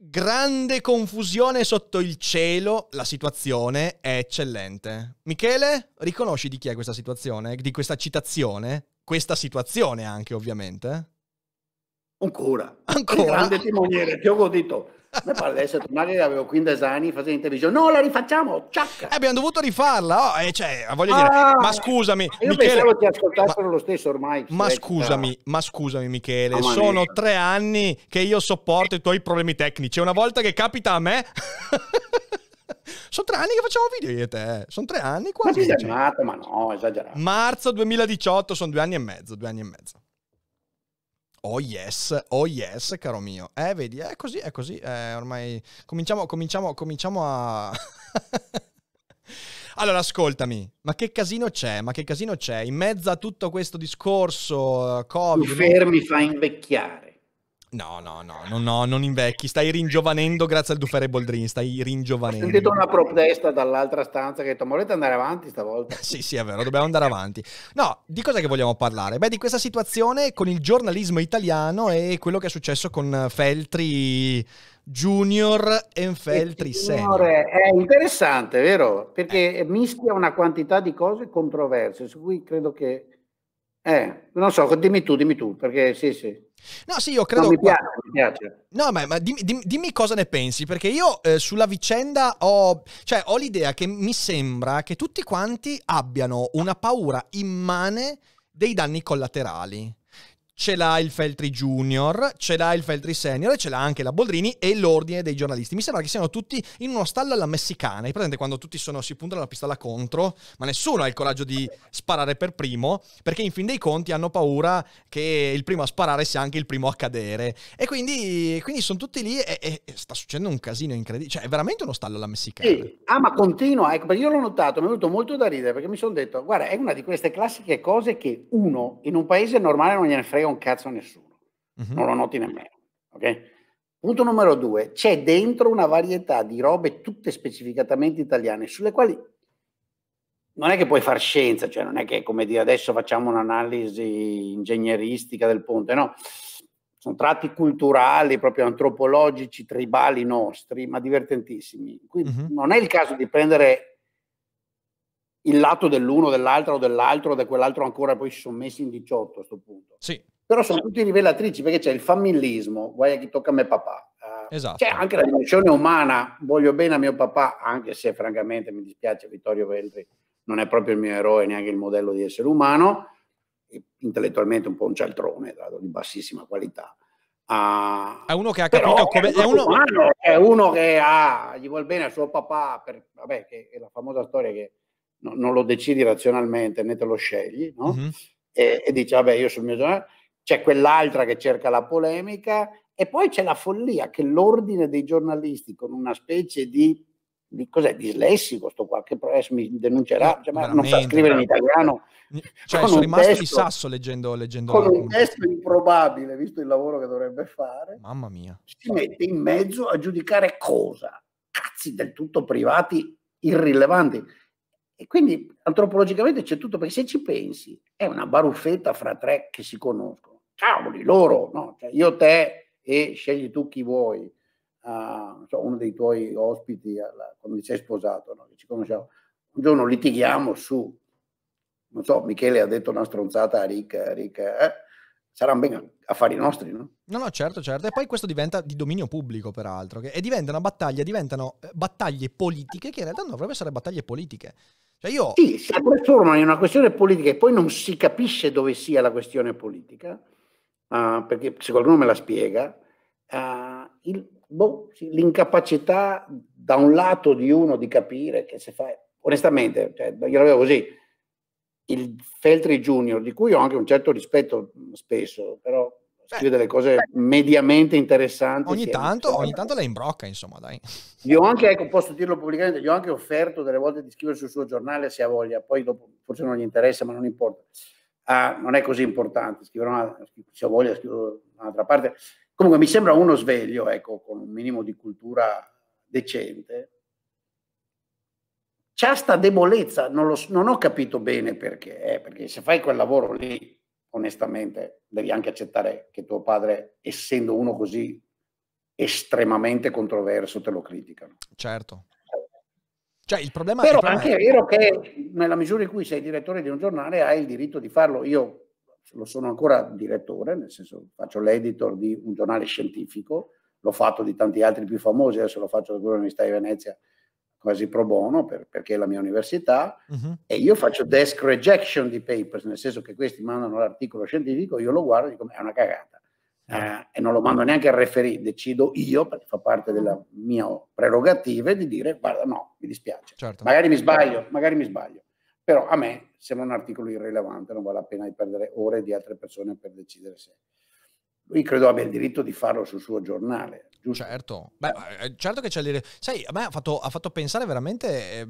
Grande confusione sotto il cielo, la situazione è eccellente. Michele, riconosci di chi è questa situazione, di questa citazione? Questa situazione anche, ovviamente. Ancora. Ancora. Il grande timoniere che ho godito mi parla adesso essere tornato che avevo 15 anni, facevo intervisione. No, la rifacciamo! Ciacca. Eh, abbiamo dovuto rifarla, oh, eh, cioè, voglio dire, ah, ma scusami, io Michele... pensavo ti ascoltassero ma, lo stesso ormai. Ma scusami, da... ma scusami Michele, oh, sono tre anni che io sopporto i tuoi problemi tecnici. Una volta che capita a me... Sono tre anni che facciamo video io e te. Eh. Sono tre anni quasi. Ma, sei cioè. ma no, esagerato. Marzo 2018, sono due anni e mezzo, due anni e mezzo. Oh yes, oh yes, caro mio. Eh, vedi, è così, è così. Eh, ormai cominciamo, cominciamo, cominciamo a... Allora, ascoltami, ma che casino c'è? Ma che casino c'è? In mezzo a tutto questo discorso, uh, Covid... Tu fermi, fa invecchiare. No, no, no, no, no, non invecchi, stai ringiovanendo grazie al Dufere Boldrin, stai ringiovanendo. Ho sentito una protesta dall'altra stanza che ha detto, ma volete andare avanti stavolta? sì, sì, è vero, dobbiamo andare avanti. No, di cosa che vogliamo parlare? Beh, di questa situazione con il giornalismo italiano e quello che è successo con Feltri Junior e Feltri Senior. È interessante, vero? Perché mischia una quantità di cose controverse, su cui credo che eh, non so, dimmi tu, dimmi tu, perché sì, sì. No, sì, io credo... No, mi piace, mi piace. No, ma, ma dimmi, dimmi, cosa ne pensi, perché io eh, sulla vicenda ho, cioè, ho l'idea che mi sembra che tutti quanti abbiano una paura immane dei danni collaterali ce l'ha il Feltri Junior, ce l'ha il Feltri Senior e ce l'ha anche la Boldrini e l'ordine dei giornalisti. Mi sembra che siano tutti in uno stallo alla messicana. È presente quando tutti sono, si puntano la pistola contro, ma nessuno ha il coraggio di sparare per primo, perché in fin dei conti hanno paura che il primo a sparare sia anche il primo a cadere. E quindi, quindi sono tutti lì e, e, sta succedendo un casino incredibile. Cioè, è veramente uno stallo alla messicana. Sì. Ah, ma continua. Ecco, io l'ho notato, mi è venuto molto da ridere, perché mi sono detto, guarda, è una di queste classiche cose che uno, in un paese normale non gliene frega un cazzo a nessuno, uh-huh. non lo noti nemmeno. Okay? Punto numero due, c'è dentro una varietà di robe tutte specificatamente italiane sulle quali non è che puoi far scienza, cioè non è che come dire adesso facciamo un'analisi ingegneristica del ponte, no. Sono tratti culturali, proprio antropologici, tribali nostri, ma divertentissimi. Quindi uh-huh. Mhm. non è il caso di prendere il lato dell'uno, dell'altro, dell'altro, da quell'altro ancora, poi si sono messi in 18 a questo punto. Sì. Però sono tutti rivelatrici perché c'è il famillismo, guai a chi tocca a me papà. Uh, esatto. C'è anche la dimensione umana, voglio bene a mio papà, anche se francamente mi dispiace Vittorio Veltri non è proprio il mio eroe, neanche il modello di essere umano, intellettualmente un po' un cialtrone, di bassissima qualità. Uh, è uno che ha capito come è uno... Umano, è uno che ha, gli vuole bene a suo papà, per, vabbè, che è la famosa storia che no, non lo decidi razionalmente né te lo scegli, no? mm-hmm. e, e, dice, vabbè, io sul mio giornale c'è quell'altra che cerca la polemica e poi c'è la follia che l'ordine dei giornalisti con una specie di, di cos'è, dislessico, sto qualche press mi denuncerà, cioè, non sa scrivere in italiano. Cioè, cioè sono rimasto testo, di sasso leggendo, leggendo Con un testo improbabile, visto il lavoro che dovrebbe fare. Mamma mia. Si mette in mezzo a giudicare cosa? Cazzi del tutto privati, irrilevanti. E quindi antropologicamente c'è tutto, perché se ci pensi, è una baruffetta fra tre che si conoscono cavoli loro, no? cioè, io te e scegli tu chi vuoi. Uh, so, uno dei tuoi ospiti alla, eh, quando sei sposato, no? che ci conosciamo, un giorno litighiamo su, non so, Michele ha detto una stronzata a Rick, Rick eh? saranno ben affari nostri, no? No, no, certo, certo. E poi questo diventa di dominio pubblico, peraltro, che, e diventa una battaglia, diventano eh, battaglie politiche che in realtà non dovrebbero essere battaglie politiche. Cioè io... Sì, si trasformano in una questione politica e poi non si capisce dove sia la questione politica uh, perché se qualcuno me la spiega, uh, il, boh, sì, l'incapacità da un lato di uno di capire che se fai, onestamente, cioè, io l'avevo così, il Feltri Junior, di cui ho anche un certo rispetto spesso, però scrive delle cose mediamente interessanti. Ogni tanto, ogni tanto la imbrocca, insomma, dai. Gli ho anche, ecco, posso dirlo pubblicamente, gli ho anche offerto delle volte di scrivere sul suo giornale se ha voglia, poi dopo forse non gli interessa, ma non importa ah, non è così importante, scriverò una, se ho voglia scrivo un'altra parte. Comunque mi sembra uno sveglio, ecco, con un minimo di cultura decente. C'è sta debolezza, non, lo, non ho capito bene perché, eh, perché se fai quel lavoro lì, onestamente, devi anche accettare che tuo padre, essendo uno così estremamente controverso, te lo criticano. Certo. Cioè, il problema Però il anche vero che nella misura in cui sei direttore di un giornale hai il diritto di farlo. Io lo sono ancora direttore, nel senso faccio l'editor di un giornale scientifico, l'ho fatto di tanti altri più famosi, adesso lo faccio dell'Università di Venezia quasi pro bono per, perché è la mia università uh-huh. e io faccio desk rejection di papers, nel senso che questi mandano l'articolo scientifico, io lo guardo e dico è una cagata. Ah. eh, e non lo mando neanche al referì, decido io, perché fa parte della mia prerogativa, di dire guarda no, mi dispiace, certo. magari mi sbaglio, magari mi sbaglio, però a me sembra un articolo irrilevante, non vale la pena di perdere ore di altre persone per decidere se... Lui credo abbia il diritto di farlo sul suo giornale, Giusto. Certo, Beh, eh, certo che c'è l'idea. Sai, a me ha fatto, ha fatto pensare veramente eh,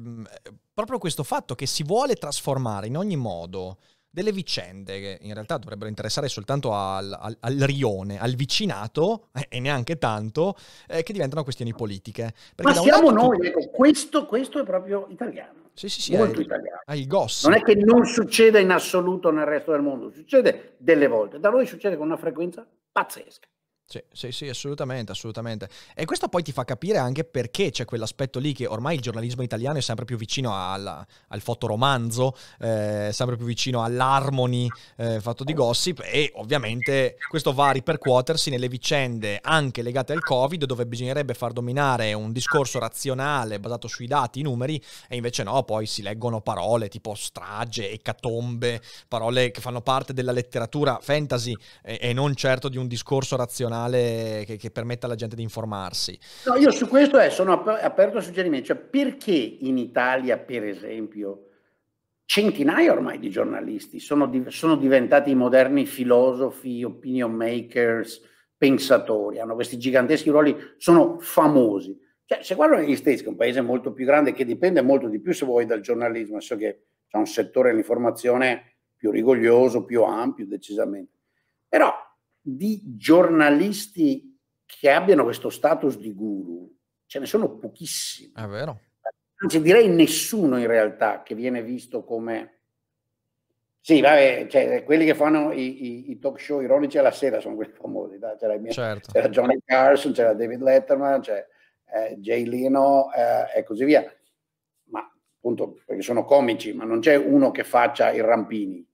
proprio questo fatto che si vuole trasformare in ogni modo delle vicende che in realtà dovrebbero interessare soltanto al, al, al rione, al vicinato eh, e neanche tanto, eh, che diventano questioni politiche. Perché Ma siamo noi, tu... ecco, questo, questo, è proprio italiano. Sì, sì, sì, molto è, italiano. Hai goss. Non è che non succeda in assoluto nel resto del mondo, succede delle volte. Da noi succede con una frequenza pazzesca. Sì, sì, sì, assolutamente, assolutamente. E questo poi ti fa capire anche perché c'è quell'aspetto lì che ormai il giornalismo italiano è sempre più vicino alla, al fotoromanzo, eh, sempre più vicino all'harmony eh, fatto di gossip e ovviamente questo va a ripercuotersi nelle vicende anche legate al Covid dove bisognerebbe far dominare un discorso razionale basato sui dati, i numeri e invece no, poi si leggono parole tipo strage, ecatombe, parole che fanno parte della letteratura fantasy e, e non certo di un discorso razionale canale che, che, permetta alla gente di informarsi. No, io su questo è, eh, sono aperto a suggerimenti, cioè perché in Italia, per esempio, centinaia ormai di giornalisti sono, di, sono diventati moderni filosofi, opinion makers, pensatori, hanno questi giganteschi ruoli, sono famosi. Cioè, se guardo negli States, che è un paese molto più grande, che dipende molto di più, se vuoi, dal giornalismo, so che c'è un settore dell'informazione più rigoglioso, più ampio, decisamente. Però di giornalisti che abbiano questo status di guru, ce ne sono pochissimi. È vero. Anzi, direi nessuno in realtà che viene visto come... Sì, vabbè, cioè, quelli che fanno i, i, i, talk show ironici alla sera sono quelli famosi. Da, c'era, mia, certo. c'era, Johnny Carson, c'era David Letterman, c'è eh, Jay Leno eh, e così via. Ma appunto perché sono comici, ma non c'è uno che faccia il rampini.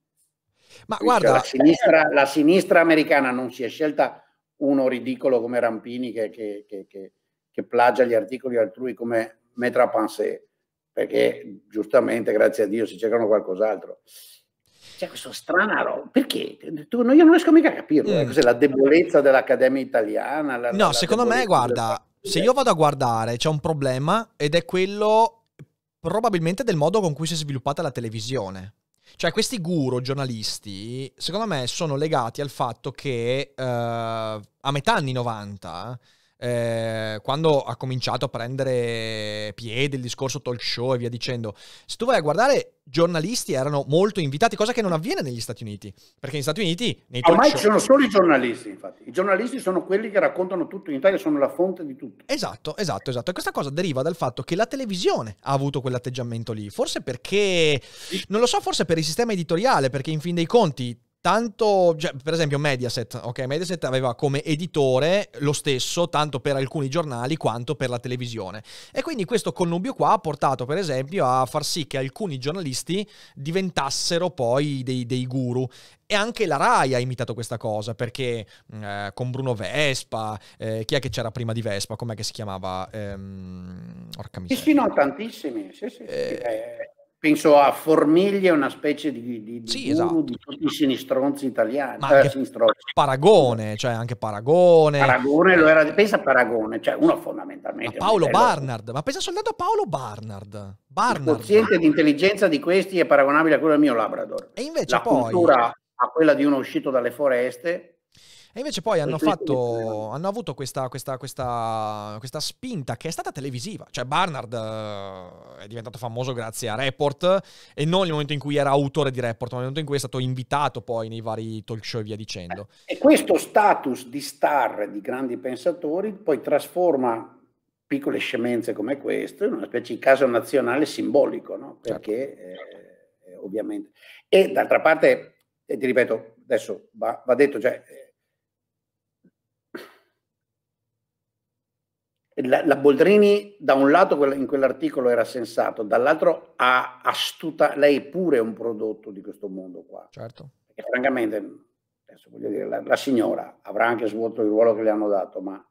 Ma guarda, la eh, sinistra, la sinistra, americana non si è scelta uno ridicolo come Rampini che, che, che, che, che plagia gli articoli altrui come metra pensée, perché giustamente, grazie a Dio, si cercano qualcos'altro. C'è cioè, questa strana roba, perché? Tu, io non riesco mica a capirlo, eh, mm. cos'è la debolezza dell'Accademia Italiana? La, no, la secondo me, guarda, se io vado a guardare c'è un problema ed è quello probabilmente del modo con cui si è sviluppata la televisione. Cioè, questi guru giornalisti, secondo me, sono legati al fatto che uh, a metà anni 90 eh, quando ha cominciato a prendere piede il discorso talk show e via dicendo, se tu vai a guardare, giornalisti erano molto invitati, cosa che non avviene negli Stati Uniti, perché negli Stati Uniti... Nei Ormai ci sono solo i giornalisti, infatti. I giornalisti sono quelli che raccontano tutto in Italia, sono la fonte di tutto. Esatto, esatto, esatto. E questa cosa deriva dal fatto che la televisione ha avuto quell'atteggiamento lì, forse perché... Non lo so, forse per il sistema editoriale, perché in fin dei conti tanto, cioè, per esempio Mediaset, ok, Mediaset aveva come editore lo stesso tanto per alcuni giornali quanto per la televisione. E quindi questo connubio qua ha portato per esempio a far sì che alcuni giornalisti diventassero poi dei, dei guru. E anche la RAI ha imitato questa cosa, perché mm, eh, con Bruno Vespa, eh, chi è che c'era prima di Vespa? Com'è che si chiamava? Ehm, orca miseria. Sì, sì, no, tantissimi. Sì, sì, eh, eh penso a Formiglia, una specie di, di, di, sì, esatto. di tutti i sinistronzi italiani. Ma eh, Paragone, cioè anche Paragone. Paragone lo era, pensa a Paragone, cioè uno fondamentalmente. Ma Paolo Barnard, ma pensa soltanto a Paolo Barnard. Barnard. Il quoziente di intelligenza di questi è paragonabile a quello del mio Labrador. E invece La poi... cultura a quella di uno uscito dalle foreste e invece poi hanno, fatto, hanno avuto questa, questa, questa, questa, spinta che è stata televisiva. Cioè Barnard eh, è diventato famoso grazie a Report e non nel momento in cui era autore di Report, ma nel momento in cui è stato invitato poi nei vari talk show e via dicendo. Eh, e questo status di star di grandi pensatori poi trasforma piccole scemenze come questo in una specie di caso nazionale simbolico, no? Certo. perché certo. eh, ovviamente... E d'altra parte, eh, ti ripeto, adesso va, va detto, cioè eh, la, la Boldrini da un lato in quell'articolo era sensato, dall'altro ha astuta, lei pure è un prodotto di questo mondo qua. Certo. E francamente, adesso voglio dire, la, la signora avrà anche svolto il ruolo che le hanno dato, ma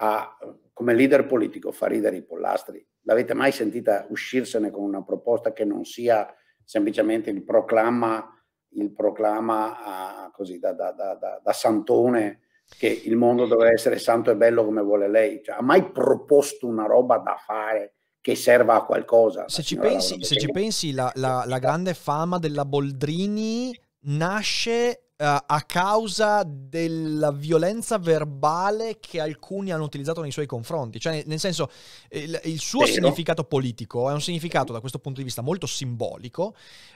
ha, come leader politico fa ridere i pollastri. L'avete mai sentita uscirsene con una proposta che non sia semplicemente il proclama, il proclama ah, così, da, da, da, da santone? che il mondo doveva essere santo e bello come vuole lei. Cioè, ha mai proposto una roba da fare che serva a qualcosa? Se ci pensi, se ci pensi la, la, la grande fama della Boldrini nasce eh, a causa della violenza verbale che alcuni hanno utilizzato nei suoi confronti. Cioè, nel senso, il, il suo Vero. significato politico è un significato da questo punto di vista molto simbolico,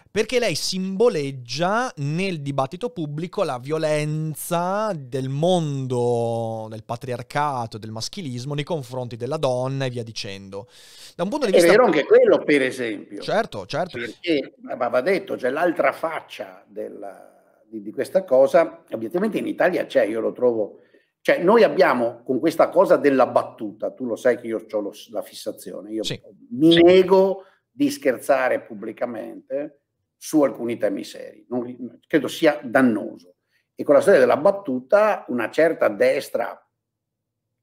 perché lei simboleggia nel dibattito pubblico la violenza del mondo del patriarcato, del maschilismo nei confronti della donna e via dicendo. Da un punto di vista... È vero anche quello, per esempio. Certo, certo. Perché, ma va detto, c'è l'altra faccia della di, di questa cosa, obiettivamente in Italia c'è, io lo trovo, cioè noi abbiamo con questa cosa della battuta, tu lo sai che io ho la fissazione, io sì. mi sì. nego di scherzare pubblicamente su alcuni temi seri, non, credo sia dannoso. E con la storia della battuta una certa destra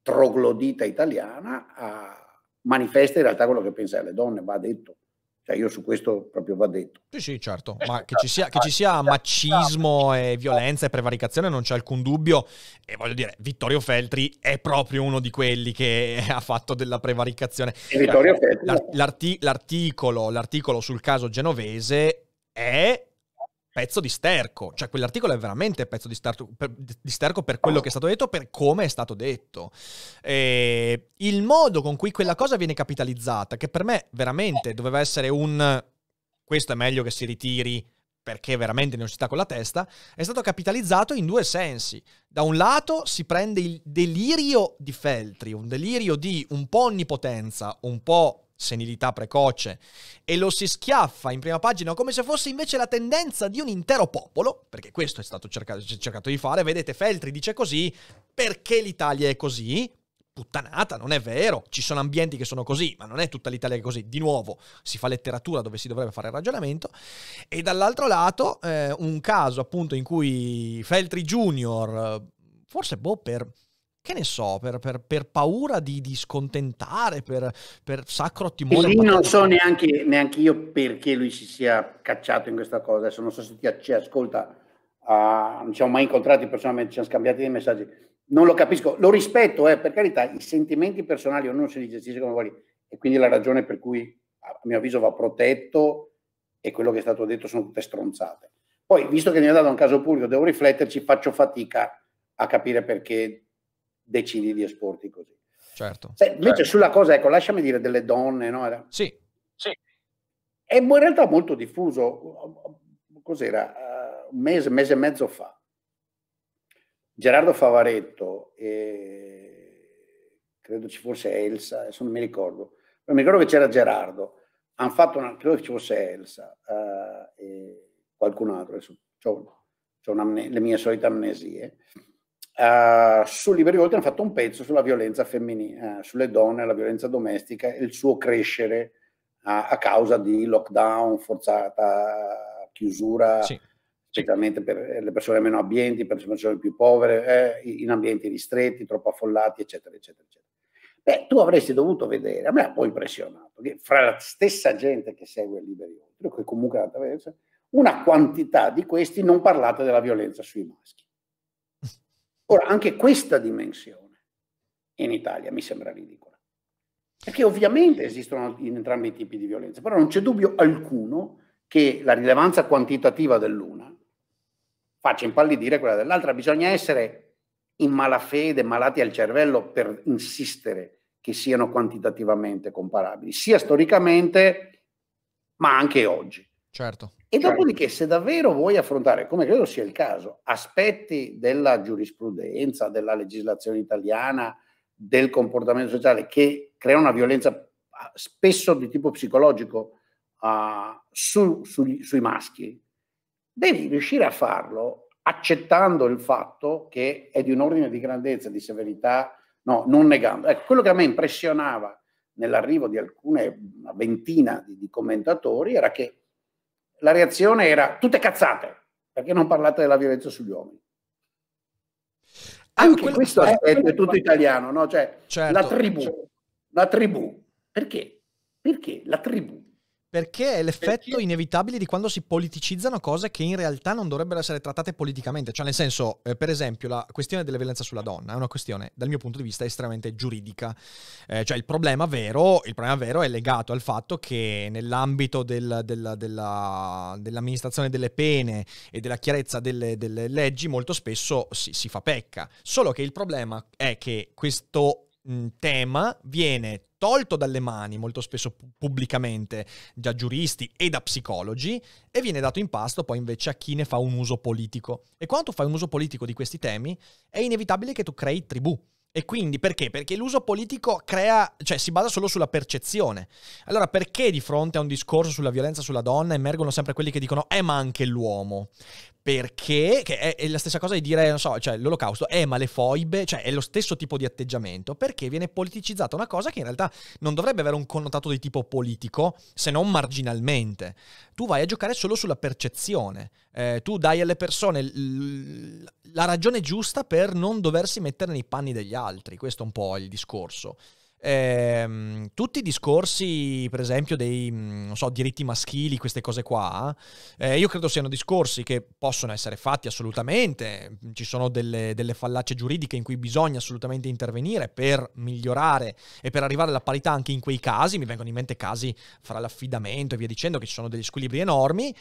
troglodita italiana ha, ah, manifesta in realtà quello che pensa alle donne, va detto. Cioè io su questo proprio va detto. Sì, sì, certo, eh, ma che ci sia, che ci sia maccismo diciamo e violenza e prevaricazione non c'è alcun dubbio. E voglio dire, Vittorio Feltri è proprio uno di quelli che ha fatto della prevaricazione. E Vittorio cioè, Feltri. L'art- l'articolo, l'articolo sul caso genovese è pezzo di sterco, cioè quell'articolo è veramente pezzo di sterco per, di sterco per quello oh. che è stato detto, per come è stato detto. E il modo con cui quella cosa viene capitalizzata, che per me veramente doveva essere un questo è meglio che si ritiri perché veramente non si sta con la testa, è stato capitalizzato in due sensi. Da un lato si prende il delirio di Feltri, un delirio di un po' onnipotenza, un po' senilità precoce, e lo si schiaffa in prima pagina come se fosse invece la tendenza di un intero popolo, perché questo è stato cercato, cercato di fare, vedete Feltri dice così, perché l'Italia è così, puttanata, non è vero, ci sono ambienti che sono così, ma non è tutta l'Italia che è così, di nuovo si fa letteratura dove si dovrebbe fare il ragionamento, e dall'altro lato eh, un caso appunto in cui Feltri Junior, forse boh per che ne so, per, per, per paura di, di, scontentare, per, per sacro timore. E lì non so neanche, neanche, io perché lui si sia cacciato in questa cosa. Adesso non so se ti ci ascolta, uh, non ci siamo mai incontrati personalmente, ci siamo scambiati dei messaggi. Non lo capisco, lo rispetto, eh, per carità, i sentimenti personali o non se li gestisce come vuole. E quindi la ragione per cui, a mio avviso, va protetto e quello che è stato detto sono tutte stronzate. Poi, visto che mi ha dato un caso pubblico, devo rifletterci, faccio fatica a capire perché decidi di esporti così. Certo. Se, invece certo. sulla cosa, ecco, lasciami dire delle donne, no? Sì. sì. È in realtà molto diffuso, cos'era, eh, un mese, mese e mezzo fa. Gerardo Favaretto e credo ci fosse Elsa, adesso non mi ricordo, non mi ricordo che c'era Gerardo, hanno fatto una, credo che ci fosse Elsa uh, e qualcun altro, adesso ho, le mie solite amnesie, Uh, eh, su Liberi Volti hanno fatto un pezzo sulla violenza femminile, uh, sulle donne, la violenza domestica e il suo crescere uh, a causa di lockdown, forzata chiusura, sì. specialmente per le persone meno abbienti, per le persone più povere, eh, in ambienti ristretti, troppo affollati, eccetera, eccetera, eccetera. Beh, tu avresti dovuto vedere, a me ha un po' impressionato, che fra la stessa gente che segue Liberi Volti, che comunque è una quantità di questi non parlate della violenza sui maschi Ora, anche questa dimensione in Italia mi sembra ridicola, perché ovviamente esistono in entrambi i tipi di violenza, però non c'è dubbio alcuno che la rilevanza quantitativa dell'una faccia impallidire quella dell'altra. Bisogna essere in malafede, malati al cervello per insistere che siano quantitativamente comparabili, sia storicamente ma anche oggi. Certo. E dopodiché, se davvero vuoi affrontare, come credo sia il caso, aspetti della giurisprudenza, della legislazione italiana, del comportamento sociale che crea una violenza ah, spesso di tipo psicologico uh, su, su, sui maschi, devi riuscire a farlo accettando il fatto che è di un ordine di grandezza, di severità, no, non negando. Ecco, quello che a me impressionava nell'arrivo di alcune, ventina di, di commentatori era che la reazione era tutte cazzate, perché non parlate della violenza sugli uomini? Anche quello, questo è, è tutto italiano, no? Cioè, certo, la tribù, certo. la tribù, perché? Perché la tribù perché è l'effetto Perché... inevitabile di quando si politicizzano cose che in realtà non dovrebbero essere trattate politicamente. Cioè, nel senso, eh, per esempio, la questione della violenza sulla donna è una questione, dal mio punto di vista, estremamente giuridica. Eh, cioè, il problema, vero, il problema vero è legato al fatto che nell'ambito del, della, della, dell'amministrazione delle pene e della chiarezza delle, delle leggi molto spesso si, si fa pecca. Solo che il problema è che questo tema viene tolto dalle mani molto spesso pubblicamente da giuristi e da psicologi e viene dato in pasto poi invece a chi ne fa un uso politico. E quando fai un uso politico di questi temi è inevitabile che tu crei tribù. E quindi perché? Perché l'uso politico crea, cioè si basa solo sulla percezione. Allora perché di fronte a un discorso sulla violenza sulla donna emergono sempre quelli che dicono eh ma anche l'uomo? perché è, è, la stessa cosa di dire, non so, cioè l'olocausto, è ma le foibe, cioè è lo stesso tipo di atteggiamento, perché viene politicizzata una cosa che in realtà non dovrebbe avere un connotato di tipo politico, se non marginalmente. Tu vai a giocare solo sulla percezione, eh, tu dai alle persone l- la ragione giusta per non doversi mettere nei panni degli altri, questo è un po' il discorso. Eh, tutti i discorsi, per esempio, dei so, diritti maschili, queste cose qua, eh, io credo siano discorsi che possono essere fatti assolutamente. Ci sono delle, delle fallacie giuridiche in cui bisogna assolutamente intervenire per migliorare e per arrivare alla parità anche in quei casi. Mi vengono in mente casi fra l'affidamento e via dicendo, che ci sono degli squilibri enormi.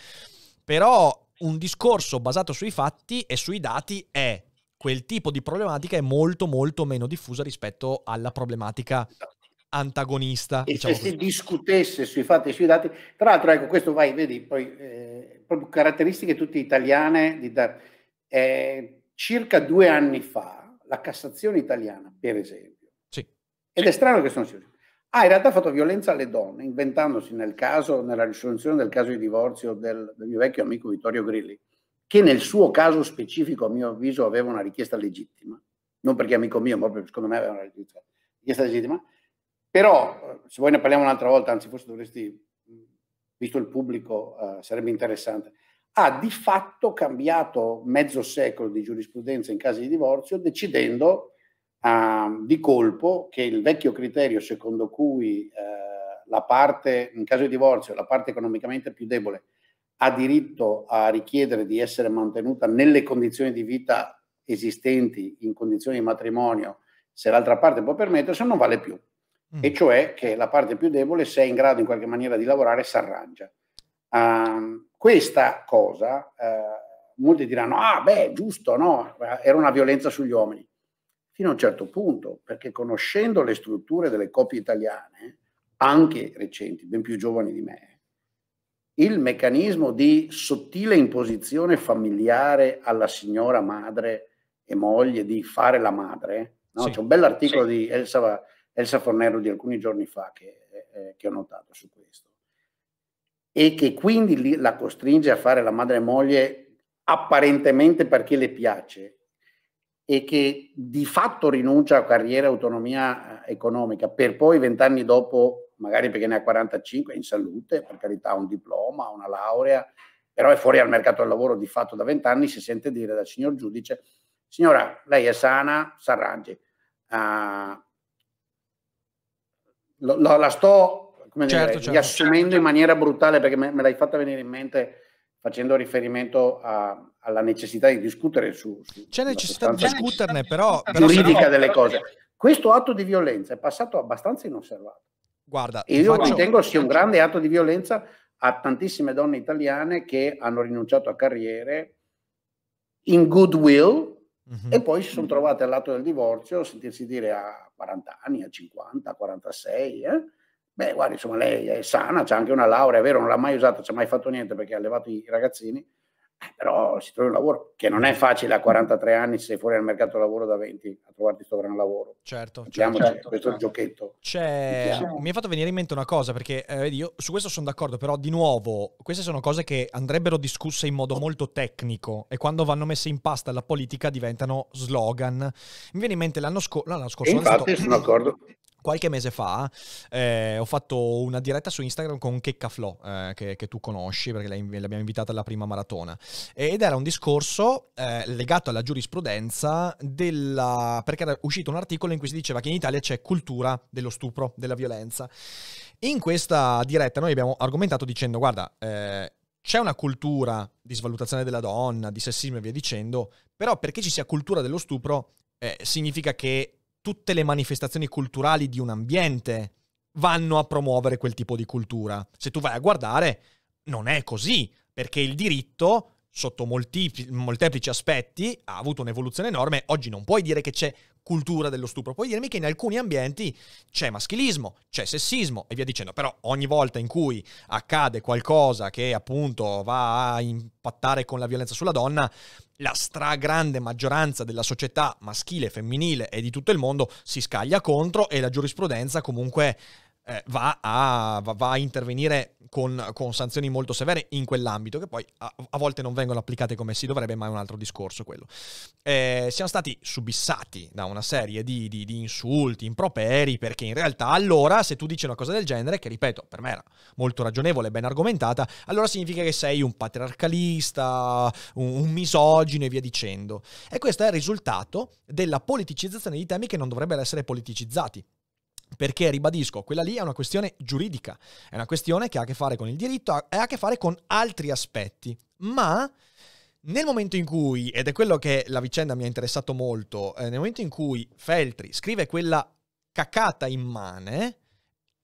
Però un discorso basato sui fatti e sui dati è quel tipo di problematica è molto molto meno diffusa rispetto alla problematica antagonista. E diciamo se così. si discutesse sui fatti e sui dati, tra l'altro ecco questo vai, vedi, poi eh, proprio caratteristiche tutte italiane, di, eh, circa due anni fa la Cassazione italiana, per esempio, sì. ed è strano che sono civili, ha ah, in realtà fatto violenza alle donne, inventandosi nel caso, nella risoluzione del caso di divorzio del, del mio vecchio amico Vittorio Grilli, che nel suo caso specifico, a mio avviso, aveva una richiesta legittima, non perché amico mio, ma perché secondo me aveva una richiesta, richiesta legittima, però eh, se voi ne parliamo un'altra volta, anzi forse dovresti, mm, visto il pubblico, eh, sarebbe interessante, ha di fatto cambiato mezzo secolo di giurisprudenza in casi di divorzio decidendo eh, di colpo che il vecchio criterio secondo cui eh, la parte in caso di divorzio, la parte economicamente più debole ha diritto a richiedere di essere mantenuta nelle condizioni di vita esistenti, in condizioni di matrimonio, se l'altra parte può permettersi, non vale più. Mm. E cioè che la parte più debole, se è in grado in qualche maniera di lavorare, si arrangia. Uh, ehm, questa cosa, uh, molti diranno, ah beh, giusto, no, era una violenza sugli uomini. Fino a un certo punto, perché conoscendo le strutture delle coppie italiane, anche recenti, ben più giovani di me, il meccanismo di sottile imposizione familiare alla signora madre e moglie di fare la madre. No? Sì. C'è un bell'articolo sì. di Elsa, Elsa, Fornero di alcuni giorni fa che, eh, eh, che, ho notato su questo. E che quindi la costringe a fare la madre e moglie apparentemente perché le piace e che di fatto rinuncia a carriera e autonomia eh, economica per poi vent'anni dopo magari perché ne ha 45, è in salute, per carità ha un diploma, una laurea, però è fuori al mercato del lavoro di fatto da 20 anni, si sente dire dal signor giudice, signora, lei è sana, s'arrangi. Uh, lo, lo, la sto come certo, dire, certo. riassumendo certo. in maniera brutale perché me, me l'hai fatta venire in mente facendo riferimento a, alla necessità di discutere su, su c'è necessità di discuterne però giuridica però, delle cose questo atto di violenza è passato abbastanza inosservato Guarda, io faccio... ritengo sia un grande atto di violenza a tantissime donne italiane che hanno rinunciato a carriere in goodwill mm-hmm. e poi si sono trovate all'atto del divorzio a sentirsi dire a 40 anni, a 50, a 46, eh? beh guarda insomma lei è sana, c'ha anche una laurea, è vero, non l'ha mai usata, non ci ha mai fatto niente perché ha allevato i ragazzini, eh, però si trova un lavoro che non è facile a 43 anni se sei fuori dal mercato del lavoro da 20 a trovarti sto gran lavoro certo, certo, certo questo certo. giochetto C'è... mi ha fatto venire in mente una cosa perché eh, io su questo sono d'accordo però di nuovo queste sono cose che andrebbero discusse in modo molto tecnico e quando vanno messe in pasta alla politica diventano slogan mi viene in mente l'anno, sco- no, l'anno scorso infatti stato... sono d'accordo Qualche mese fa eh, ho fatto una diretta su Instagram con Checca Flo, eh, che, che, tu conosci perché l'abbiamo invitata alla prima maratona. Ed era un discorso eh, legato alla giurisprudenza della... perché era uscito un articolo in cui si diceva che in Italia c'è cultura dello stupro, della violenza. In questa diretta noi abbiamo argomentato dicendo guarda, eh, c'è una cultura di svalutazione della donna, di sessismo e via dicendo, però perché ci sia cultura dello stupro eh, significa che tutte le manifestazioni culturali di un ambiente vanno a promuovere quel tipo di cultura. Se tu vai a guardare, non è così, perché il diritto, sotto molteplici aspetti, ha avuto un'evoluzione enorme. Oggi non puoi dire che c'è cultura dello stupro, puoi dirmi che in alcuni ambienti c'è maschilismo, c'è sessismo e via dicendo, però ogni volta in cui accade qualcosa che appunto va a impattare con la violenza sulla donna, la stragrande maggioranza della società maschile, femminile e di tutto il mondo si scaglia contro e la giurisprudenza comunque eh, va, a, va, a, intervenire con, con, sanzioni molto severe in quell'ambito, che poi a, a, volte non vengono applicate come si dovrebbe, ma è un altro discorso quello. Eh, siamo stati subissati da una serie di, di, di, insulti, improperi, perché in realtà allora se tu dici una cosa del genere, che ripeto, per me era molto ragionevole e ben argomentata, allora significa che sei un patriarcalista, un, un misogino e via dicendo. E questo è il risultato della politicizzazione di temi che non dovrebbero essere politicizzati. Perché, ribadisco, quella lì è una questione giuridica, è una questione che ha a che fare con il diritto, ha a che fare con altri aspetti. Ma nel momento in cui, ed è quello che la vicenda mi ha interessato molto, eh, nel momento in cui Feltri scrive quella cacata immane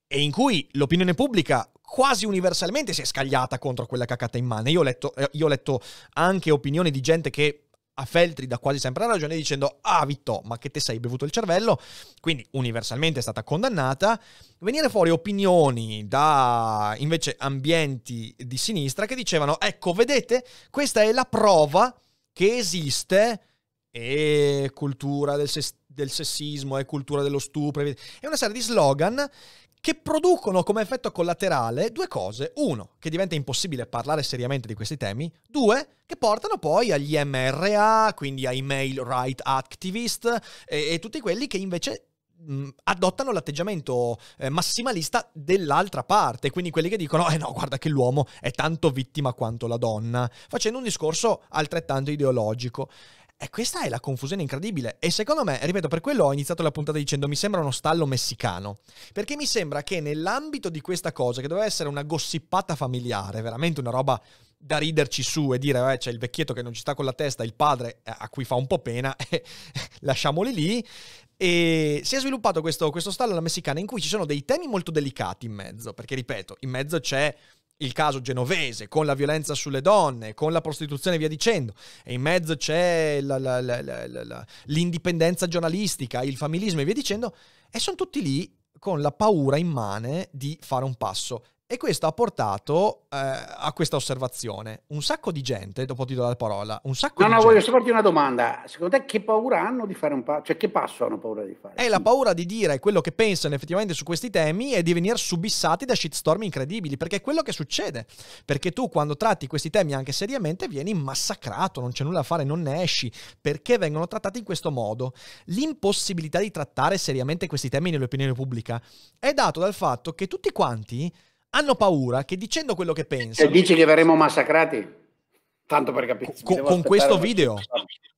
e in cui l'opinione pubblica quasi universalmente si è scagliata contro quella cacata immane, io ho letto, eh, io ho letto anche opinioni di gente che a Feltri dà quasi sempre ragione dicendo ah Vittò ma che te sei bevuto il cervello quindi universalmente è stata condannata venire fuori opinioni da invece ambienti di sinistra che dicevano ecco vedete questa è la prova che esiste e cultura del, ses- del sessismo e cultura dello stupro è una serie di slogan che producono come effetto collaterale due cose. Uno, che diventa impossibile parlare seriamente di questi temi. Due, che portano poi agli MRA, quindi ai Mail Right Activist e, e tutti quelli che invece adottano l'atteggiamento eh, massimalista dell'altra parte, quindi quelli che dicono eh no, guarda che l'uomo è tanto vittima quanto la donna, facendo un discorso altrettanto ideologico. E questa è la confusione incredibile. E secondo me, ripeto, per quello ho iniziato la puntata dicendo mi sembra uno stallo messicano. Perché mi sembra che nell'ambito di questa cosa, che doveva essere una gossipata familiare, veramente una roba da riderci su e dire eh, c'è il vecchietto che non ci sta con la testa, il padre eh, a cui fa un po' pena, eh, lasciamoli lì. E si è sviluppato questo, questo stallo alla messicana in cui ci sono dei temi molto delicati in mezzo, perché ripeto, in mezzo c'è il caso genovese, con la violenza sulle donne, con la prostituzione e via dicendo. E in mezzo c'è la, la, la, l'indipendenza giornalistica, il familismo e via dicendo. E sono tutti lì con la paura immane di fare un passo e questo ha portato eh, a questa osservazione. Un sacco di gente, dopo ti do la parola, un sacco no, di no, gente... No, voglio farti una domanda. Secondo te che paura hanno di fare un passo? Cioè che passo hanno paura di fare? È la paura di dire quello che pensano effettivamente su questi temi e di venire subissati da shitstorm incredibili, perché è quello che succede. Perché tu quando tratti questi temi anche seriamente vieni massacrato, non c'è nulla da fare, non ne esci, perché vengono trattati in questo modo. L'impossibilità di trattare seriamente questi temi nell'opinione pubblica è dato dal fatto che tutti quanti hanno paura che dicendo quello che cioè, pensano... E dici che verremo massacrati? Tanto per capire. Con, con questo video?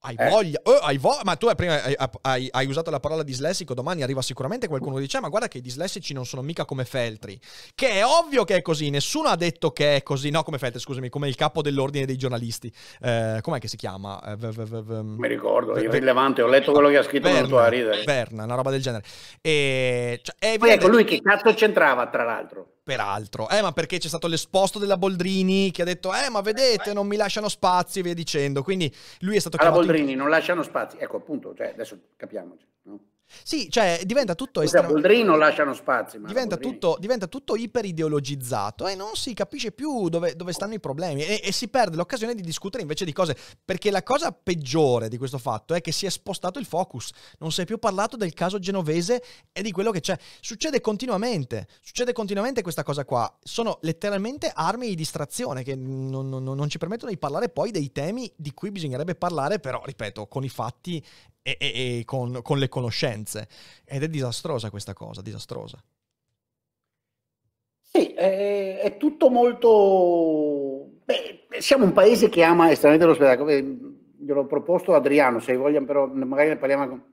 Hai eh. voglia? Oh, hai vo- ma tu prima hai, hai, hai, usato la parola dislessico, domani arriva sicuramente qualcuno che dice ah, ma guarda che i dislessici non sono mica come Feltri. Che è ovvio che è così, nessuno ha detto che è così, no come Feltri, scusami, come il capo dell'ordine dei giornalisti. Eh, com'è che si chiama? Eh, v- v- v- Mi ricordo, irrilevante, ho letto quello che ha scritto Verna, a ridere. Verna, una roba del genere. E, cioè, è Poi ecco, lui che cazzo c'entrava tra l'altro? peraltro. Eh, ma perché c'è stato l'esposto della Boldrini che ha detto, eh, ma vedete, non mi lasciano spazi, e via dicendo. Quindi lui è stato... Alla chiamato... Boldrini non lasciano spazi, ecco appunto, cioè, adesso capiamoci. Sì, cioè diventa tutto Scusa, estrem- Boldrino lasciano spazi. Diventa tutto, diventa tutto, iperideologizzato e non si capisce più dove, dove stanno i problemi e, e, si perde l'occasione di discutere invece di cose. Perché la cosa peggiore di questo fatto è che si è spostato il focus, non si è più parlato del caso genovese e di quello che c'è. Succede continuamente, succede continuamente questa cosa qua. Sono letteralmente armi di distrazione che non, non, non ci permettono di parlare poi dei temi di cui bisognerebbe parlare, però ripeto, con i fatti e, e, e con, con le conoscenze. Ed è disastrosa questa cosa, disastrosa. Sì, è, è, tutto molto... Beh, siamo un paese che ama estremamente lo spettacolo. Gliel'ho proposto Adriano, se vogliamo però magari ne parliamo.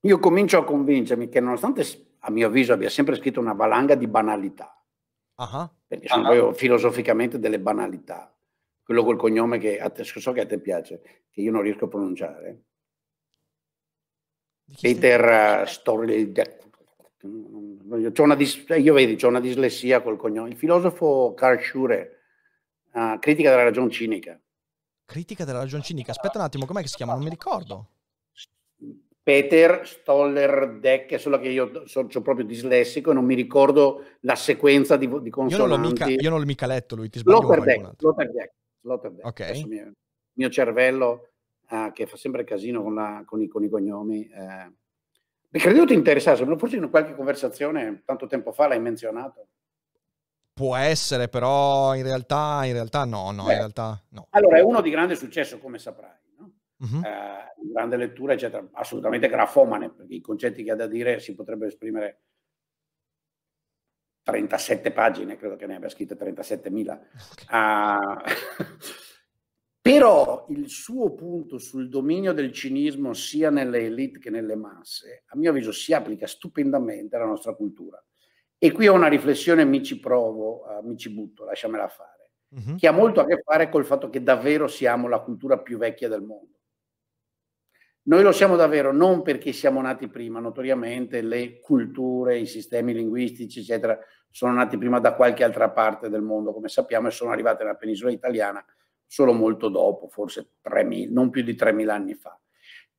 Io comincio a convincermi che nonostante a mio avviso abbia sempre scritto una valanga di banalità, uh-huh. perché sono uh-huh. poi filosoficamente delle banalità, quello col cognome che te, so che a te piace, che io non riesco a pronunciare, Peter eh, Story. Io, dis... Eh, io vedo, ho una dislessia col cognome. Il filosofo Carl Schurer, uh, Critica della ragione cinica. Critica della ragione cinica. Aspetta un attimo, com'è che si chiama? Non mi ricordo. Peter Stoller Stollerdeck, solo che io sono proprio dislessico e non mi ricordo la sequenza di, di consonanti. Io non, l'ho mica letto, lui ti sbaglio. Slotterdeck, Slotterdeck, Slotterdeck. Okay. Mio, mio cervello Ah, che fa sempre casino con, la, con, i, con i, cognomi. Eh. Mi credevo ti interessasse, forse in qualche conversazione tanto tempo fa l'hai menzionato. Può essere, però in realtà, in realtà no, no, Beh, in realtà no. Allora, è uno di grande successo, come saprai, no? Uh-huh. Eh, grande lettura, eccetera, assolutamente grafomane, perché i concetti che ha da dire si potrebbero esprimere 37 pagine, credo che ne abbia scritte 37.000. Okay. Uh, Però il suo punto sul dominio del cinismo sia nelle elite che nelle masse, a mio avviso, si applica stupendamente alla nostra cultura. E qui ho una riflessione, mi ci provo, uh, mi ci butto, lasciamela fare, uh-huh. che ha molto a che fare col fatto che davvero siamo la cultura più vecchia del mondo. Noi lo siamo davvero non perché siamo nati prima, notoriamente le culture, i sistemi linguistici, eccetera, sono nati prima da qualche altra parte del mondo, come sappiamo, e sono arrivate nella penisola italiana solo molto dopo, forse 3.000, non più di 3.000 anni fa.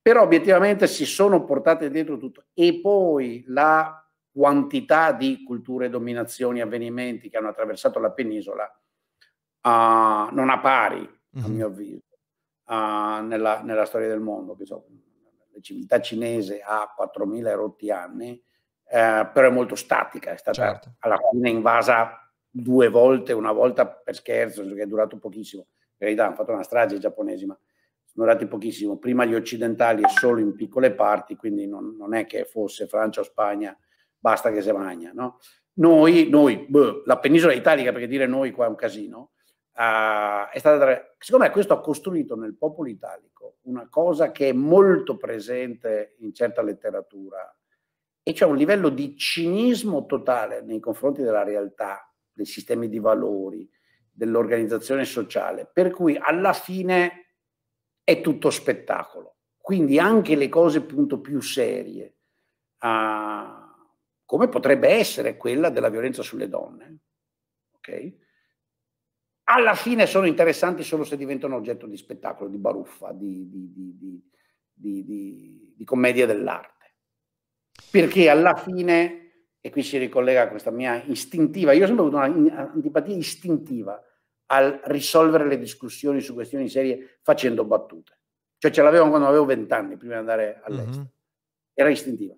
Però obiettivamente si sono portate dietro tutto e poi la quantità di culture, dominazioni, avvenimenti che hanno attraversato la penisola uh, non ha pari, mm-hmm. a mhm. mio avviso, uh, nella, nella, storia del mondo. So, la civiltà cinese ha 4.000 erotti anni, eh, però è molto statica, è stata certo. alla fine invasa due volte, una volta per scherzo, che è durato pochissimo, verità hanno fatto una strage i giapponesi, ma sono durati pochissimo, prima gli occidentali solo in piccole parti, quindi non, non, è che fosse Francia o Spagna, basta che se magna, no? Noi, noi beh, la penisola italica, perché dire noi qua è un casino, uh, è stata, secondo me questo ha costruito nel popolo italico una cosa che è molto presente in certa letteratura, e c'è cioè un livello di cinismo totale nei confronti della realtà, dei sistemi di valori, dell'organizzazione sociale, per cui alla fine è tutto spettacolo. Quindi anche le cose appunto più serie, uh, come potrebbe essere quella della violenza sulle donne, okay? alla fine sono interessanti solo se diventano oggetto di spettacolo, di baruffa, di, di, di, di commedia dell'arte. Perché alla fine e qui si ricollega a questa mia istintiva, io ho sempre avuto un'antipatia istintiva al risolvere le discussioni su questioni serie facendo battute. Cioè ce l'avevo quando avevo vent'anni, prima di andare all'estero. Mm-hmm. Era istintiva.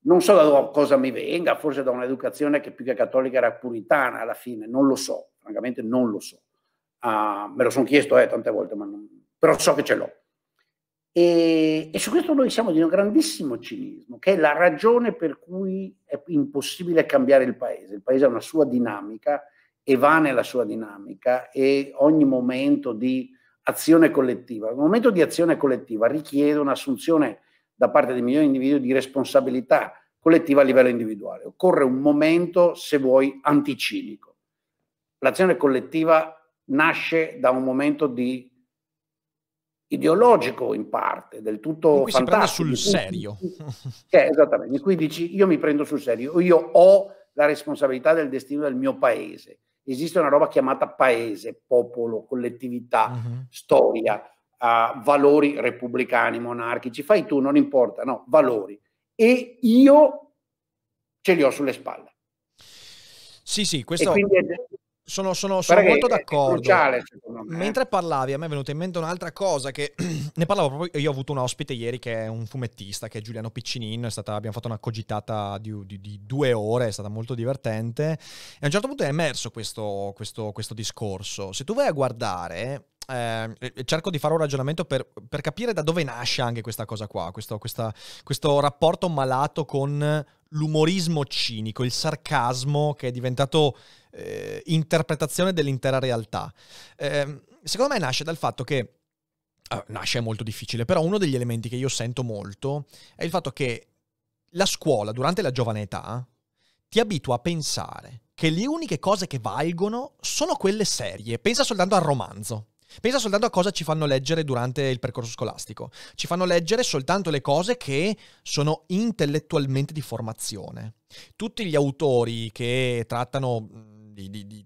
Non so da cosa mi venga, forse da un'educazione che più che cattolica era puritana alla fine, non lo so, francamente non lo so. Uh, me lo sono chiesto eh, tante volte, ma non... però so che ce l'ho. E, e, su questo noi siamo di un grandissimo cinismo, che è la ragione per cui è impossibile cambiare il paese. Il paese ha una sua dinamica e va nella sua dinamica e ogni momento di azione collettiva, il momento di azione collettiva richiede un'assunzione da parte di milioni di individui di responsabilità collettiva a livello individuale. Occorre un momento, se vuoi, anticinico. L'azione collettiva nasce da un momento di ideologico in parte, del tutto in fantastico. sul serio. Eh, esattamente, in cui dici io mi prendo sul serio, io ho la responsabilità del destino del mio paese. Esiste una roba chiamata paese, popolo, collettività, uh-huh. storia, uh, valori repubblicani, monarchici, fai tu, non importa, no, valori. E io ce li ho sulle spalle. Sì, sì, questo... E quindi è sono, sono, sono molto d'accordo. Cruciale, Mentre parlavi, a me è venuta in mente un'altra cosa che ne parlavo proprio. Io ho avuto un ospite ieri che è un fumettista, che è Giuliano Piccinin. È stata, abbiamo fatto una cogitata di, di, di, due ore, è stata molto divertente. E a un certo punto è emerso questo, questo, questo discorso. Se tu vai a guardare, eh, cerco di fare un ragionamento per, per, capire da dove nasce anche questa cosa qua, questo, questa, questo rapporto malato con l'umorismo cinico, il sarcasmo che è diventato eh, interpretazione dell'intera realtà. Eh, secondo me nasce dal fatto che eh, nasce è molto difficile, però uno degli elementi che io sento molto è il fatto che la scuola durante la giovane età ti abitua a pensare che le uniche cose che valgono sono quelle serie. Pensa soltanto al romanzo. Pensa soltanto a cosa ci fanno leggere durante il percorso scolastico. Ci fanno leggere soltanto le cose che sono intellettualmente di formazione. Tutti gli autori che trattano mm, di, di, di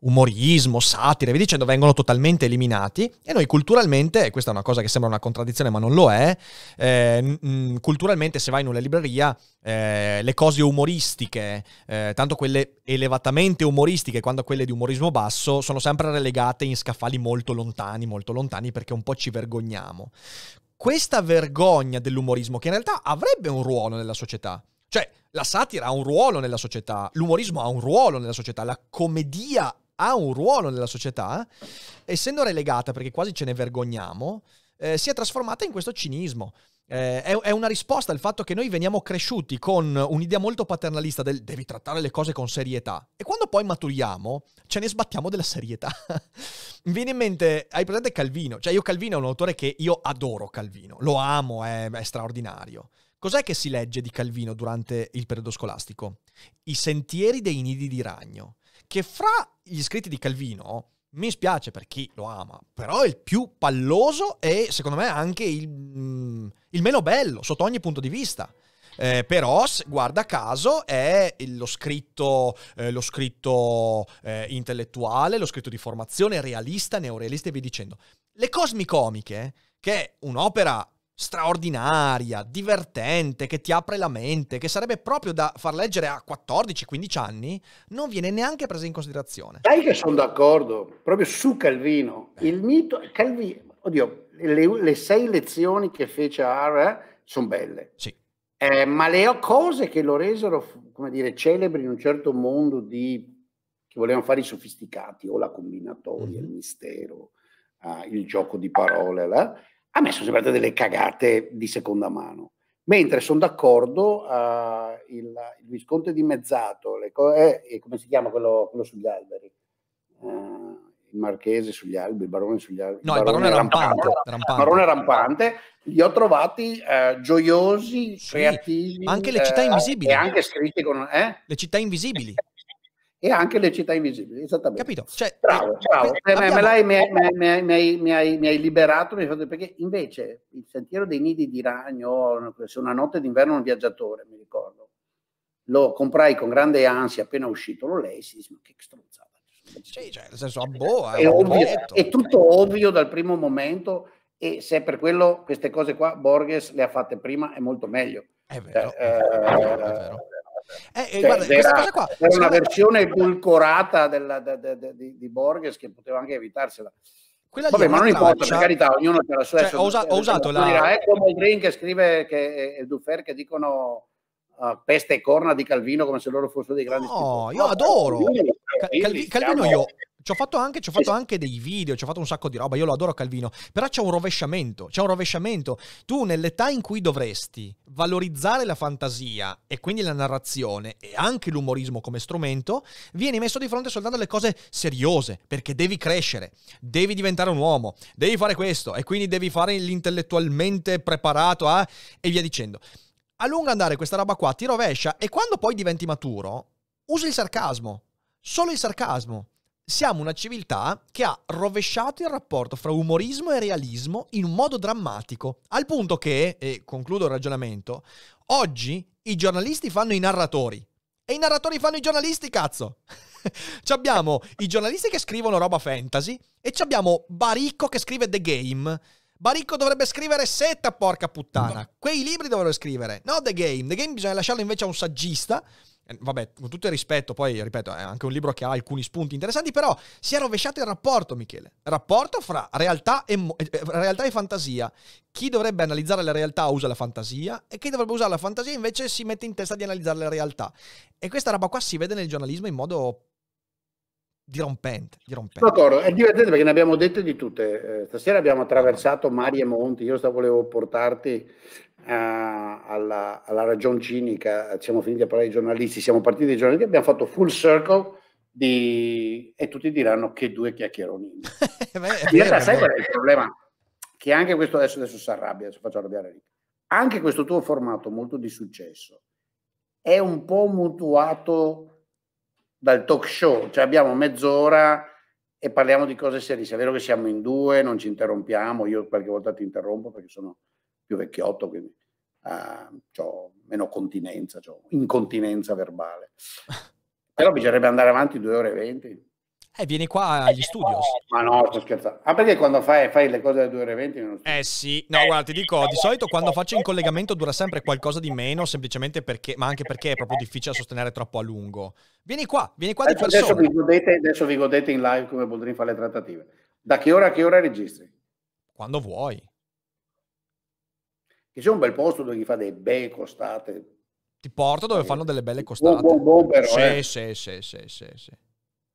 umorismo, satira, e via dicendo, vengono totalmente eliminati e noi culturalmente, e questa è una cosa che sembra una contraddizione ma non lo è, eh, mh, culturalmente se vai in una libreria eh, le cose umoristiche, eh, tanto quelle elevatamente umoristiche quanto quelle di umorismo basso, sono sempre relegate in scaffali molto lontani, molto lontani perché un po' ci vergogniamo. Questa vergogna dell'umorismo che in realtà avrebbe un ruolo nella società, cioè la satira ha un ruolo nella società, l'umorismo ha un ruolo nella società, la commedia ha un ruolo nella società, essendo relegata, perché quasi ce ne vergogniamo, eh, si è trasformata in questo cinismo. Eh, è, è, una risposta al fatto che noi veniamo cresciuti con un'idea molto paternalista del devi trattare le cose con serietà. E quando poi maturiamo, ce ne sbattiamo della serietà. Mi viene in mente, hai presente Calvino? Cioè, io Calvino è un autore che io adoro Calvino, lo amo, è, è straordinario. Cos'è che si legge di Calvino durante il periodo scolastico? I sentieri dei nidi di ragno che fra gli scritti di Calvino, mi spiace per chi lo ama, però è il più palloso e secondo me anche il, mm, il meno bello sotto ogni punto di vista. Eh, però, guarda caso, è lo scritto, eh, lo scritto eh, intellettuale, lo scritto di formazione realista, neorealista e via dicendo. Le Cosmicomiche, che è un'opera straordinaria, divertente, che ti apre la mente, che sarebbe proprio da far leggere a 14-15 anni, non viene neanche presa in considerazione. Dai che sono d'accordo, proprio su Calvino. Beh. Il mito, Calvino, oddio, le, le, sei lezioni che fece Ara eh, sono belle. Sì. Eh, ma le cose che lo resero, come dire, celebri in un certo mondo di che volevano fare i sofisticati, o la combinatoria, mm il mistero, eh, il gioco di parole, là, a me sono sembrate delle cagate di seconda mano. Mentre sono d'accordo, eh, il, il, visconte di Mezzato, co- eh, come si chiama quello, quello sugli alberi? Eh, il marchese sugli alberi, il barone sugli alberi. No, il barone, barone rampante, rampante, barone rampante, li ho trovati eh, gioiosi, sì, creativi. Anche le città eh, invisibili. e anche scritti con... Eh? Le città invisibili e anche le città invisibili, esattamente. Capito? Cioè, bravo, eh, bravo. Mi cioè, eh, hai liberato, mi hai fatto, perché invece il sentiero dei nidi di ragno, su una notte d'inverno un viaggiatore, mi ricordo, lo comprai con grande ansia appena uscito, lo lei si disse, ma che stronzata. Sì, cioè, nel senso, a boa, è, ovvio, è cioè. tutto ovvio dal primo momento e se per quello queste cose qua Borges le ha fatte prima è molto meglio. È vero, eh, è vero, è vero. Eh, eh, eh, cioè, guarda, era, qua, era una versione edulcorata della, di, di Borges che poteva anche evitarsela. Vabbè, ma non importa, per carità, ognuno ha la sua. Cioè, ho, usa, ho usato la. Dirà, è eh, come il Green che scrive che, e eh, Duffer che dicono uh, peste e corna di Calvino come se loro fossero dei grandi. No, scrittori. io adoro. Cal- Calvino, io ci ho fatto, anche, ci ho fatto anche dei video, ci ho fatto un sacco di roba, io lo adoro Calvino, però c'è un rovesciamento, c'è un rovesciamento. Tu nell'età in cui dovresti valorizzare la fantasia e quindi la narrazione e anche l'umorismo come strumento, vieni messo di fronte soltanto alle cose seriose, perché devi crescere, devi diventare un uomo, devi fare questo e quindi devi fare l'intellettualmente preparato a... e via dicendo. A lungo andare questa roba qua ti rovescia e quando poi diventi maturo, usi il sarcasmo, solo il sarcasmo siamo una civiltà che ha rovesciato il rapporto fra umorismo e realismo in un modo drammatico, al punto che, e concludo il ragionamento, oggi i giornalisti fanno i narratori. E i narratori fanno i giornalisti, cazzo! ci abbiamo i giornalisti che scrivono roba fantasy e ci abbiamo Baricco che scrive The Game. Baricco dovrebbe scrivere Setta, porca puttana. No. Quei libri dovrebbero scrivere, no The Game. The Game bisogna lasciarlo invece a un saggista eh, vabbè, con tutto il rispetto, poi ripeto, è anche un libro che ha alcuni spunti interessanti, però si è rovesciato il rapporto, Michele. Il rapporto fra realtà e, mo- eh, eh, realtà e fantasia. Chi dovrebbe analizzare la realtà usa la fantasia e chi dovrebbe usare la fantasia invece si mette in testa di analizzare la realtà. E questa roba qua si vede nel giornalismo in modo dirompente. dirompente. D'accordo, è divertente perché ne abbiamo dette di tutte. Eh, stasera abbiamo attraversato mari e monti, io volevo portarti alla, alla ragion cinica, siamo finiti a parlare di giornalisti, siamo partiti dai giornalisti, abbiamo fatto full circle di... e tutti diranno che due chiacchieroni. Eh, beh, In realtà sai qual è il problema? Che anche questo adesso, adesso si arrabbia, adesso faccio arrabbiare lì. Anche questo tuo formato molto di successo è un po' mutuato dal talk show, cioè abbiamo mezz'ora e parliamo di cose serie, se è vero che siamo in due, non ci interrompiamo, io qualche volta ti interrompo perché sono più vecchiotto, quindi uh, ehm, ho meno continenza, ho incontinenza verbale. Però bisognerebbe andare avanti due ore e venti. Eh, vieni qua eh, agli eh, studios. ma no, sto scherzando. Ah, perché quando fai, fai le cose alle due ore e venti... Eh sì, no, eh, guarda, ti dico, di eh, solito quando faccio in collegamento dura sempre qualcosa di meno, semplicemente perché, ma anche perché è proprio difficile sostenere troppo a lungo. Vieni qua, vieni qua adesso, di persona. Adesso vi, godete, adesso vi godete in live come Boldrin fa le trattative. Da che ora a che ora registri? Quando vuoi che c'è un bel posto dove gli fa delle belle costate. Ti porto dove eh, fanno delle belle costate. Buon, buon, buon però, sì, eh. sì, sì, sì, sì, sì.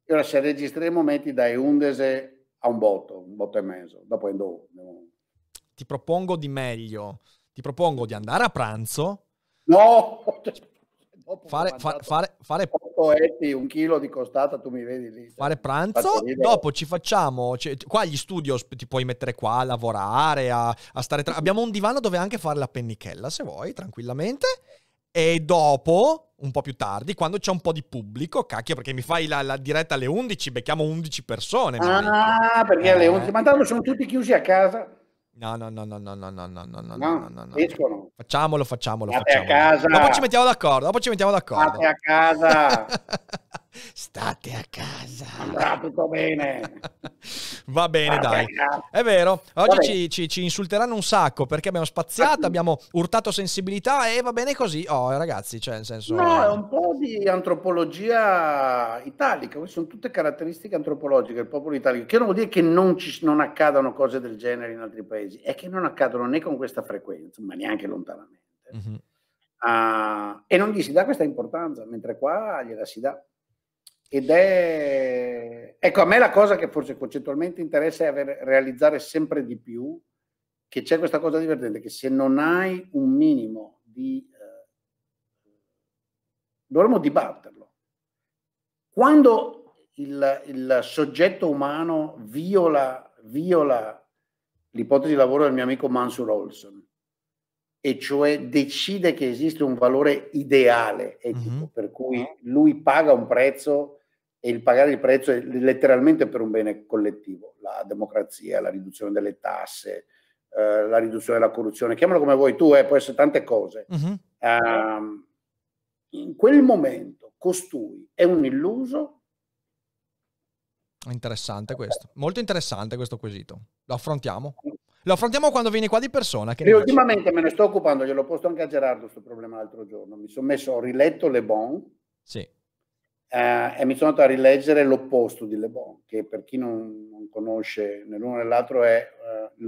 Ora se registriamo metti dai Undese a un botto, un botto e mezzo, dopo Endo. Ti propongo di meglio, ti propongo di andare a pranzo. No! fare, fare, fare, fare, etti, un chilo di costata, tu mi vedi lì. Cioè, fare pranzo, dopo ci facciamo, cioè, qua gli studios ti puoi mettere qua a lavorare, a, a stare... Tra- abbiamo un divano dove anche fare la pennichella, se vuoi, tranquillamente. E dopo, un po' più tardi, quando c'è un po' di pubblico, cacchio, perché mi fai la, la diretta alle 11, becchiamo 11 persone. Ah, perché eh. alle 11, ma tanto sono tutti chiusi a casa. No, no, no, no, no, no, no, no, no, no, no, no, Escono. Facciamolo, facciamolo, State facciamolo. a casa. Dopo ci mettiamo d'accordo, dopo ci mettiamo d'accordo. State a casa. State a casa. Andrà tutto bene. Va bene, ah, dai. È vero, oggi ci, ci, ci, insulteranno un sacco perché abbiamo spaziato, abbiamo urtato sensibilità e va bene così. Oh, ragazzi, cioè, nel senso... No, eh. è un po' di antropologia italica, queste sono tutte caratteristiche antropologiche del popolo italico, che non vuol dire che non, ci, non accadano cose del genere in altri paesi, è che non accadono né con questa frequenza, ma neanche lontanamente. Mm-hmm. Uh, e non gli si dà questa importanza, mentre qua gliela si dà. Ed è... Ecco, a me la cosa che forse concettualmente interessa è aver, realizzare sempre di più che c'è questa cosa divertente, che se non hai un minimo di... Eh, dovremmo dibatterlo. Quando il, il soggetto umano viola, viola l'ipotesi di lavoro del mio amico Mansur Olson, e cioè decide che esiste un valore ideale etico, mm-hmm. per cui lui paga un prezzo e il pagare il prezzo è letteralmente per un bene collettivo, la democrazia, la riduzione delle tasse, eh, la riduzione della corruzione, chiamalo come vuoi tu, eh, può essere tante cose. Mm-hmm. Uh, in quel momento costui è un illuso. Interessante questo, molto interessante questo quesito. Lo affrontiamo. Lo affrontiamo quando vieni qua di persona. Che Io ultimamente me ne sto occupando, gliel'ho posto anche a Gerardo questo problema l'altro giorno. Mi sono messo, ho riletto Le Bon sì. eh, e mi sono andato a rileggere l'opposto di Le Bon, che per chi non, non conosce né l'uno né l'altro è uh,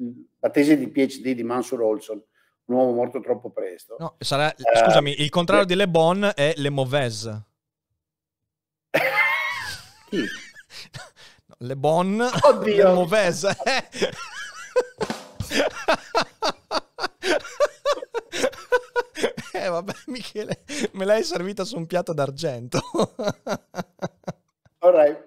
eh, la tesi di PhD di Mansur Olson, un uomo morto troppo presto. No, sarà, uh, scusami, il contrario le... di Le Bon è Le Mauvaise. Chi? Le Bon, Oddio. Le Mauvaise. Eh vabbè Michele, me l'hai servita su un piatto d'argento. All right.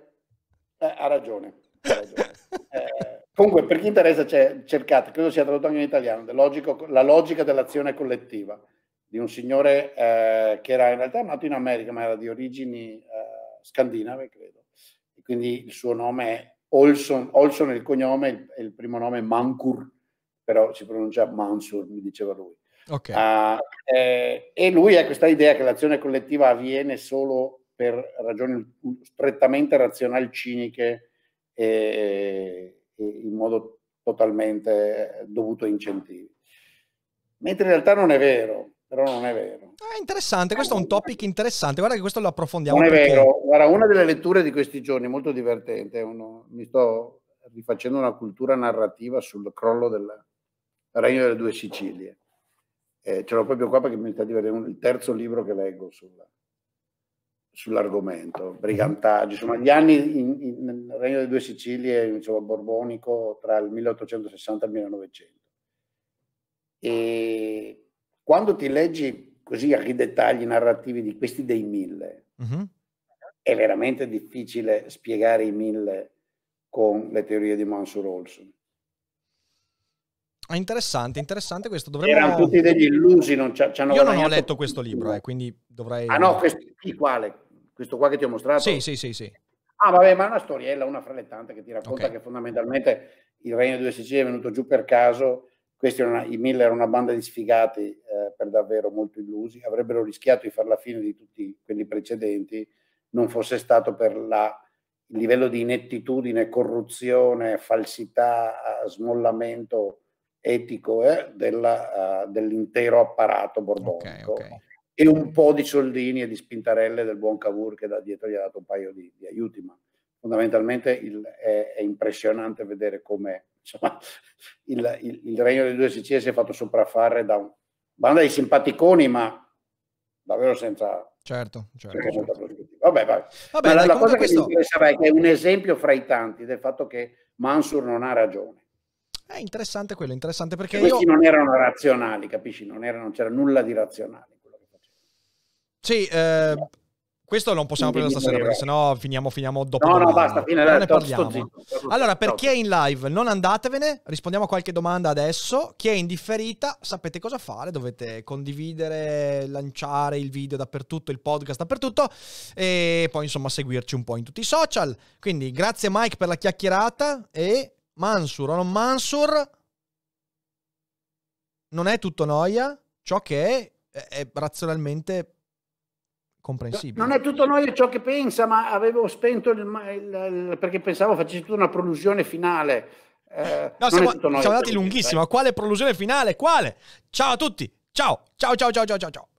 eh, ha ragione. Eh, comunque, per chi interessa, cercate, credo sia tradotto anche in italiano, logico, la logica dell'azione collettiva di un signore eh, che era in realtà nato in America, ma era di origini eh, scandinave, credo. E quindi il suo nome è Olson, Olson è il cognome, il, il primo nome è Mancur, però si pronuncia Mansur, mi diceva lui. Okay. Uh, eh, e lui ha questa idea che l'azione collettiva avviene solo per ragioni strettamente razionali, ciniche e, e in modo totalmente eh, dovuto a incentivi. Mentre in realtà non è vero, però non è vero. È ah, interessante, questo è un topic interessante, guarda che questo lo approfondiamo. Non è perché... vero, guarda, una delle letture di questi giorni è molto divertente, uno, mi sto rifacendo una cultura narrativa sul crollo del Regno delle Due Sicilie. Eh, ce l'ho proprio qua perché mi sta di vedere un, il terzo libro che leggo sulla, sull'argomento, mhm. brigantaggi, insomma gli anni in, in, nel Regno delle Due Sicilie, insomma, borbonico, tra il 1860 e il 1900. E quando ti leggi così anche i dettagli narrativi di questi dei mille, uh-huh. è veramente difficile spiegare i mille con le teorie di Mansur Olson. Ah, interessante, interessante questo. Dovremmo... Erano tutti degli illusi, non ci, hanno Io non ho letto questo libro, eh, quindi dovrei... Ah no, questo qui quale? Questo qua che ti ho mostrato? Sì, sì, sì, sì. Ah vabbè, ma è una storiella, una fra le tante che ti racconta okay. che fondamentalmente il Regno di due Sicilie è venuto giù per caso, questi erano, i Miller erano una banda di sfigati eh, per davvero molto illusi, avrebbero rischiato di far la fine di tutti quelli precedenti, non fosse stato per la il livello di inettitudine, corruzione, falsità, eh, smollamento etico eh, della, uh, dell'intero apparato borbonico. Okay, okay. E un po' di soldini e di spintarelle del buon Cavour che da dietro gli ha dato un paio di, di aiuti, ma fondamentalmente il, è, è, impressionante vedere come insomma, il, il, il, regno dei due Sicilie si è fatto sopraffare da un banda di simpaticoni, ma davvero senza... Certo, certo. certo. Vabbè, vabbè. vabbè la, la cosa questo... che mi interessa è che è un esempio fra i tanti del fatto che Mansur non ha ragione. È interessante quello, interessante perché... Io... Questi non erano razionali, capisci? Non, era, non c'era nulla di razionale. Sì, eh, questo non possiamo prendere stasera perché sennò finiamo, finiamo dopo. No, domanda. no, basta, fine, non eh, ne parliamo. Sto zitto, zitto. Allora, per chi è in live, non andatevene, rispondiamo a qualche domanda adesso. Chi è in differita, sapete cosa fare, dovete condividere, lanciare il video dappertutto, il podcast dappertutto e poi insomma seguirci un po' in tutti i social. Quindi grazie Mike per la chiacchierata e Mansur o non Mansur, non è tutto noia, ciò che è, è razionalmente comprensibile. Non è tutto noia ciò che pensa, ma avevo spento il, il, il, perché pensavo facessi tutta una prolusione finale. Eh, no, siamo, siamo andati lunghissimo. Quale prolusione finale? Quale? Ciao a tutti! ciao, ciao, ciao, ciao, ciao. ciao.